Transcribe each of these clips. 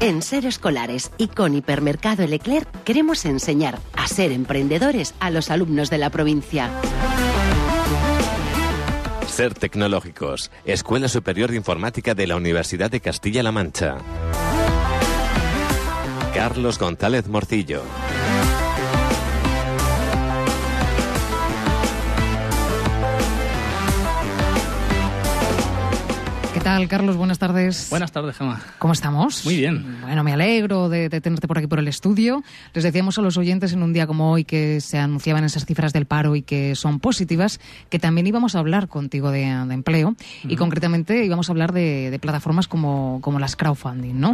En Ser Escolares y con Hipermercado Leclerc queremos enseñar a ser emprendedores a los alumnos de la provincia. Ser Tecnológicos, Escuela Superior de Informática de la Universidad de Castilla-La Mancha. Carlos González Morcillo. Carlos? Buenas tardes. Buenas tardes, Gemma. ¿Cómo estamos? Muy bien. Bueno, me alegro de, tenerte por aquí por el estudio. Les decíamos a los oyentes en un día como hoy que se anunciaban esas cifras del paro y que son positivas, que también íbamos a hablar contigo de, empleo y concretamente íbamos a hablar de, plataformas como, como, las crowdfunding, ¿no?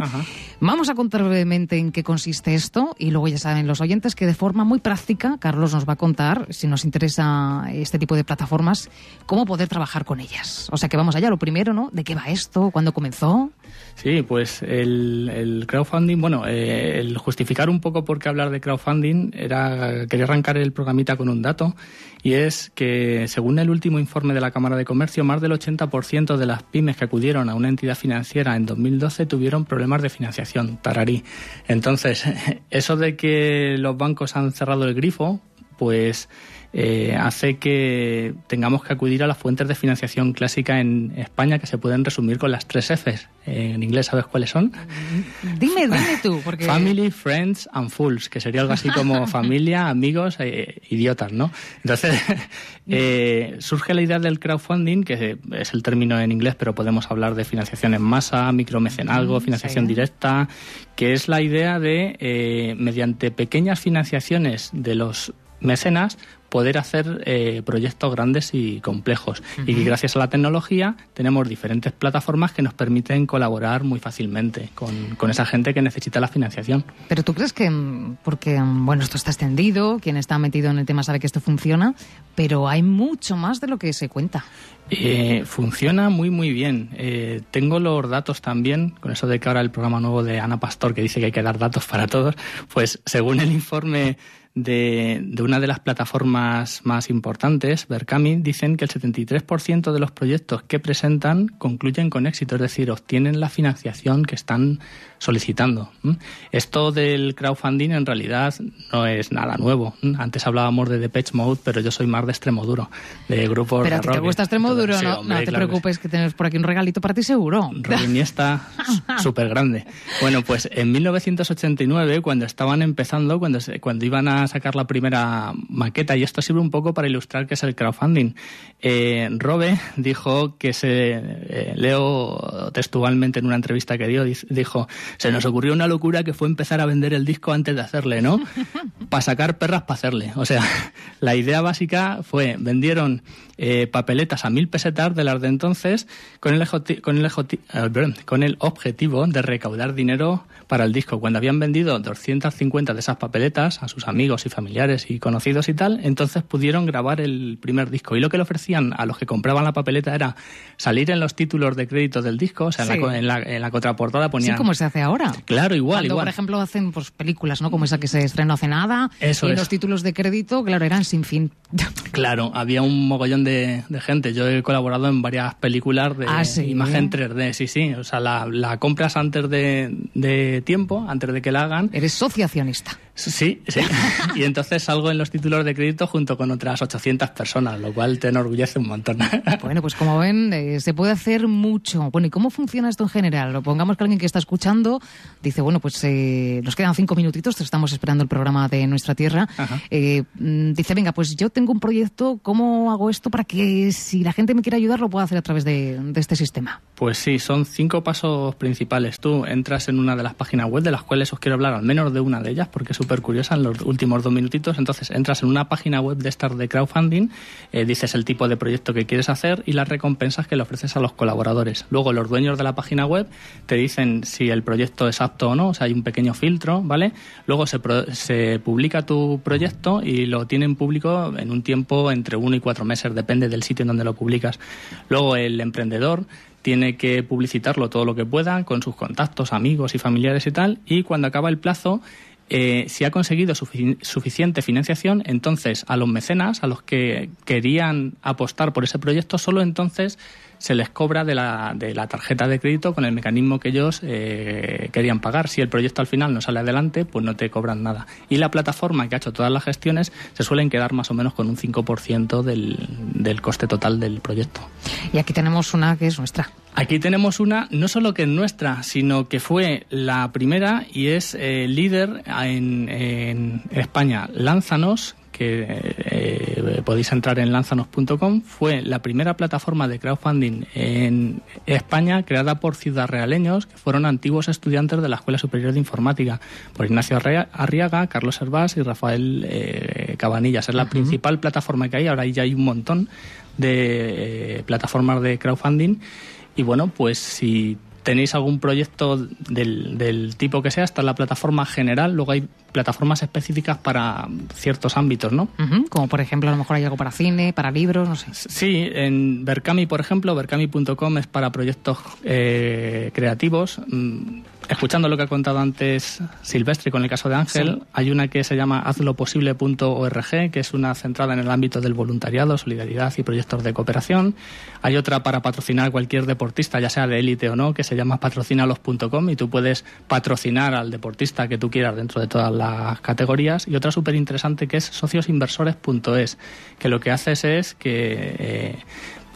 Vamos a contar brevemente en qué consiste esto y luego ya saben los oyentes que de forma muy práctica Carlos nos va a contar, si nos interesa este tipo de plataformas, cómo poder trabajar con ellas. O sea que vamos allá, lo primero, ¿no? ¿De qué va esto? cuando comenzó? Sí, pues el, crowdfunding, bueno, eh, el justificar un poco por qué hablar de crowdfunding era, quería arrancar el programita con un dato, y es que según el último informe de la Cámara de Comercio, más del 80% de las pymes que acudieron a una entidad financiera en 2012 tuvieron problemas de financiación, tararí. Entonces, eso de que los bancos han cerrado el grifo pues eh, hace que tengamos que acudir a las fuentes de financiación clásica en España que se pueden resumir con las tres Fs. en inglés, ¿sabes cuáles son? Mm, dime, dime tú. Porque... Family, Friends and Fools, que sería algo así como familia, amigos, eh, idiotas, ¿no? Entonces, eh, surge la idea del crowdfunding, que es el término en inglés, pero podemos hablar de financiación en masa, micromecenazgo, mm, financiación directa, que es la idea de, mediante pequeñas financiaciones de los mecenas poder hacer eh, proyectos grandes y complejos. Y gracias a la tecnología tenemos diferentes plataformas que nos permiten colaborar muy fácilmente con, esa gente que necesita la financiación. Pero tú crees que, mm, porque mm, bueno, esto está extendido, quien está metido en el tema sabe que esto funciona, pero hay mucho más de lo que se cuenta. Eh, funciona muy muy bien. Eh, tengo los datos también, con eso de que ahora el programa nuevo de Ana Pastor que dice que hay que dar datos para todos, pues según el informe de, una de las plataformas más importantes, Berkami, dicen que el 73% de los proyectos que presentan concluyen con éxito, es decir, obtienen la financiación que están solicitando. Esto del crowdfunding en realidad no es nada nuevo. Antes hablábamos de Depeche Mode, pero yo soy más de duro, de grupos de rock. te gusta Extremoduro, ¿no? te preocupes, que tenemos por aquí un regalito para ti seguro. está súper grande. Bueno, pues en 1989, cuando estaban empezando, cuando, cuando iban a sacar la primera maqueta y esto sirve un poco para ilustrar qué es el crowdfunding. Eh, Robe dijo que se, eh, leo textualmente en una entrevista que dio, dijo, se nos ocurrió una locura que fue empezar a vender el disco antes de hacerle, ¿no? para sacar perras para hacerle. O sea, la idea básica fue, vendieron eh, papeletas a mil pesetas de las de entonces con el, con, el con el objetivo de recaudar dinero para el disco. Cuando habían vendido 250 de esas papeletas a sus amigos, y familiares y conocidos y tal, entonces pudieron grabar el primer disco. Y lo que le ofrecían a los que compraban la papeleta era salir en los títulos de crédito del disco, o sea, en, la, contraportada ponían... Sí, como se hace ahora. Claro, igual, Cuando, por ejemplo, hacen pues, películas, ¿no? Como esa que se estrenó hace nada. Eso y los títulos de crédito, claro, eran sin fin Claro, había un mogollón de, gente. Yo he colaborado en varias películas de ah, imagen 3D, sí, sí. O sea, la, compras antes de, tiempo, antes de que la hagan. Eres sociacionista. Sí, sí. y entonces salgo en los títulos de crédito junto con otras 800 personas, lo cual te enorgullece un montón. bueno, pues como ven, eh, se puede hacer mucho. Bueno, ¿y cómo funciona esto en general? Lo pongamos que alguien que está escuchando dice, bueno, pues eh, nos quedan cinco minutitos, estamos esperando el programa de Nuestra Tierra. Eh, mm, dice, venga, pues yo tengo un proyecto, ¿cómo hago esto para que si la gente me quiere ayudar lo pueda hacer a través de, de este sistema? Pues sí, son cinco pasos principales. Tú entras en una de las páginas web, de las cuales os quiero hablar al menos de una de ellas, porque es súper curiosa en los últimos dos minutitos. Entonces entras en una página web de estas de crowdfunding, eh, dices el tipo de proyecto que quieres hacer y las recompensas que le ofreces a los colaboradores. Luego los dueños de la página web te dicen si el proyecto es apto o no, o sea, hay un pequeño filtro, ¿vale? Luego se, se publica tu proyecto y lo tienen público en un tiempo entre uno y cuatro meses, depende del sitio en donde lo publicas. Luego el emprendedor tiene que publicitarlo todo lo que pueda con sus contactos, amigos y familiares y tal, y cuando acaba el plazo, eh, si ha conseguido suficiente financiación, entonces a los mecenas, a los que querían apostar por ese proyecto, solo entonces se les cobra de la, de la tarjeta de crédito con el mecanismo que ellos eh, querían pagar. Si el proyecto al final no sale adelante, pues no te cobran nada. Y la plataforma que ha hecho todas las gestiones se suelen quedar más o menos con un 5% del, del coste total del proyecto. Y aquí tenemos una que es nuestra. Aquí tenemos una, no solo que es nuestra, sino que fue la primera y es eh, líder en, en España. Lánzanos, que eh, podéis entrar en lanzanos.com, fue la primera plataforma de crowdfunding en España creada por ciudad que fueron antiguos estudiantes de la Escuela Superior de Informática, por Ignacio Arriaga, Carlos Hervás y Rafael eh, Cabanillas. Es la principal plataforma que hay, ahora ya hay un montón de eh, plataformas de crowdfunding. Y bueno, pues si tenéis algún proyecto del, tipo que sea, está la plataforma general, luego hay plataformas específicas para ciertos ámbitos, ¿no? Como por ejemplo, a lo mejor hay algo para cine, para libros, no sé. Sí, en Berkami, por ejemplo, berkami.com es para proyectos eh, creativos. Mm, escuchando lo que ha contado antes Silvestre con el caso de Ángel, hay una que se llama hazloposible.org, que es una centrada en el ámbito del voluntariado, solidaridad y proyectos de cooperación. Hay otra para patrocinar a cualquier deportista, ya sea de élite o no, que se llama patrocinalos.com y tú puedes patrocinar al deportista que tú quieras dentro de todas las categorías. Y otra súper interesante que es sociosinversores.es, que lo que haces es que... Eh,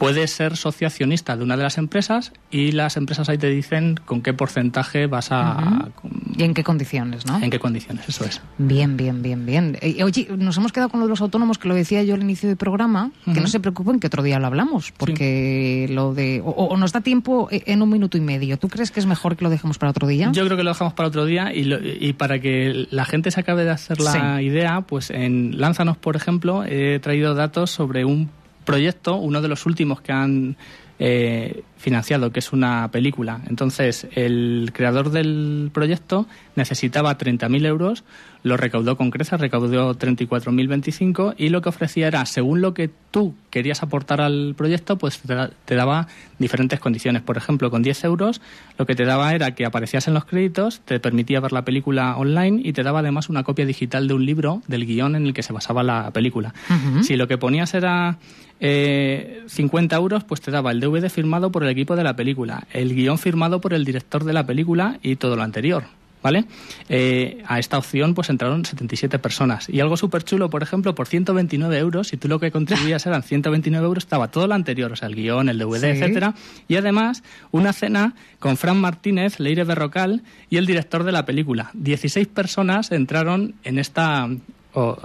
puedes ser sociacionista de una de las empresas y las empresas ahí te dicen con qué porcentaje vas a... Y en qué condiciones, ¿no? En qué condiciones, eso es. Bien, bien, bien, bien. Eh, eh, oye, nos hemos quedado con uno de los autónomos, que lo decía yo al inicio del programa, que no se preocupen que otro día lo hablamos, porque lo de... O, nos da tiempo eh, en un minuto y medio. ¿Tú crees que es mejor que lo dejemos para otro día? Yo creo que lo dejamos para otro día y, y para que la gente se acabe de hacer la idea, pues en Lánzanos, por ejemplo, he traído datos sobre un proyecto, uno de los últimos que han eh, financiado, que es una película. Entonces, el creador del proyecto necesitaba 30.000 euros, lo recaudó con creces, recaudó 34.025 y lo que ofrecía era, según lo que tú querías aportar al proyecto, pues te, daba diferentes condiciones. Por ejemplo, con 10 euros lo que te daba era que aparecías en los créditos, te permitía ver la película online y te daba además una copia digital de un libro del guión en el que se basaba la película. Si lo que ponías era 50 eh, euros pues te daba el DVD firmado por el equipo de la película, el guión firmado por el director de la película y todo lo anterior. ¿Vale? Eh, a esta opción pues entraron 77 personas. Y algo súper chulo, por ejemplo, por 129 euros, si tú lo que contribuías eran 129 euros, estaba todo lo anterior, o sea, el guión, el DVD, etcétera Y además, una cena con Fran Martínez, Leire Berrocal y el director de la película. 16 personas entraron en esta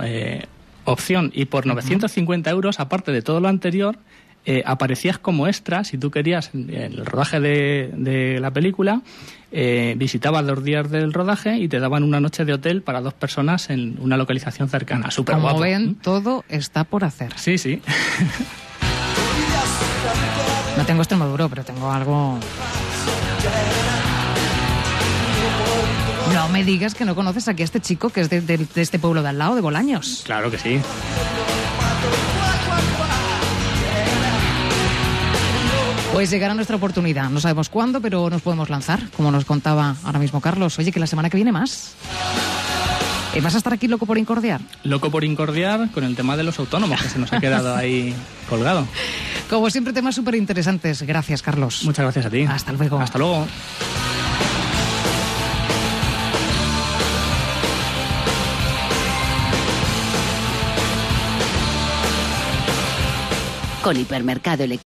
eh, opción. Y por 950 euros, aparte de todo lo anterior, eh, aparecías como extra, si tú querías, en el rodaje de, la película, eh, visitabas los días del rodaje y te daban una noche de hotel para dos personas en una localización cercana. Super Como ven, ¿Mm? todo está por hacer. Sí, sí. no tengo maduro, pero tengo algo... No me digas que no conoces aquí a este chico que es de, este pueblo de al lado, de Bolaños. Claro que sí. Pues llegará nuestra oportunidad. No sabemos cuándo, pero nos podemos lanzar, como nos contaba ahora mismo Carlos. Oye, que la semana que viene más. Eh, ¿Vas a estar aquí loco por incordiar? Loco por incordiar con el tema de los autónomos, que se nos ha quedado ahí colgado. Como siempre, temas súper interesantes. Gracias, Carlos. Muchas gracias a ti. Hasta luego. Hasta luego. con hipermercado electrónico.